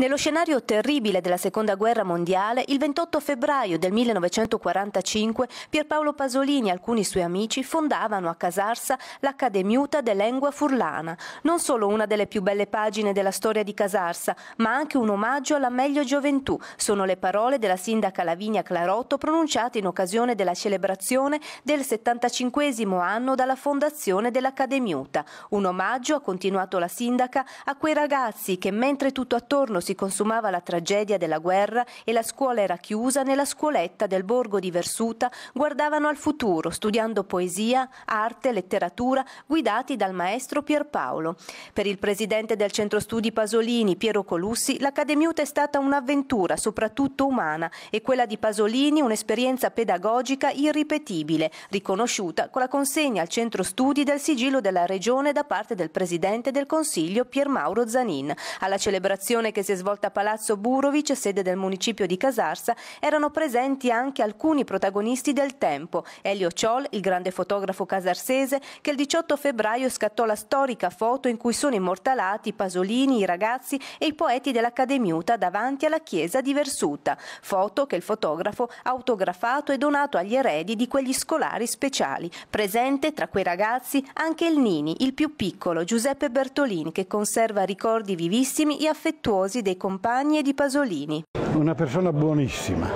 Nello scenario terribile della Seconda Guerra Mondiale, il 28 febbraio del 1945 Pierpaolo Pasolini e alcuni suoi amici fondavano a Casarsa l'Accademiuta de Lengua Furlana, non solo una delle più belle pagine della storia di Casarsa, ma anche un omaggio alla meglio gioventù, sono le parole della sindaca Lavinia Clarotto pronunciate in occasione della celebrazione del 75 anno dalla fondazione dell'Accademiuta. Un omaggio, ha continuato la sindaca, a quei ragazzi che mentre tutto attorno si si consumava la tragedia della guerra e la scuola era chiusa, nella scuoletta del borgo di Versuta guardavano al futuro, studiando poesia, arte, letteratura, guidati dal maestro Pierpaolo. Per il presidente del centro studi Pasolini, Piero Colussi, l'Accademiuta è stata un'avventura, soprattutto umana, e quella di Pasolini un'esperienza pedagogica irripetibile, riconosciuta con la consegna al centro studi del sigillo della regione da parte del presidente del Consiglio Pier Mauro Zanin. Alla celebrazione che si è svolta a Palazzo Burovic, sede del municipio di Casarsa, erano presenti anche alcuni protagonisti del tempo. Elio Ciol, il grande fotografo casarsese, che il 18 febbraio scattò la storica foto in cui sono immortalati Pasolini, i ragazzi e i poeti dell'Accademiuta davanti alla chiesa di Versuta. Foto che il fotografo ha autografato e donato agli eredi di quegli scolari speciali. Presente tra quei ragazzi anche il Nini, il più piccolo, Giuseppe Bertolini, che conserva ricordi vivissimi e affettuosi dei dei compagni e di Pasolini. Una persona buonissima,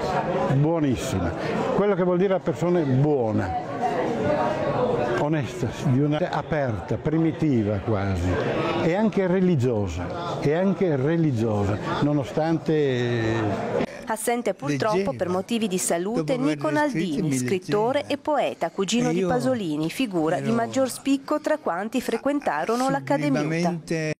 buonissima. Quello che vuol dire la persona buona, onesta, di una aperta, primitiva quasi, e anche religiosa, e anche religiosa, nonostante... Assente purtroppo per motivi di salute Nico Naldini, scrittore e poeta, cugino di Pasolini, figura di maggior spicco tra quanti frequentarono l'accademia.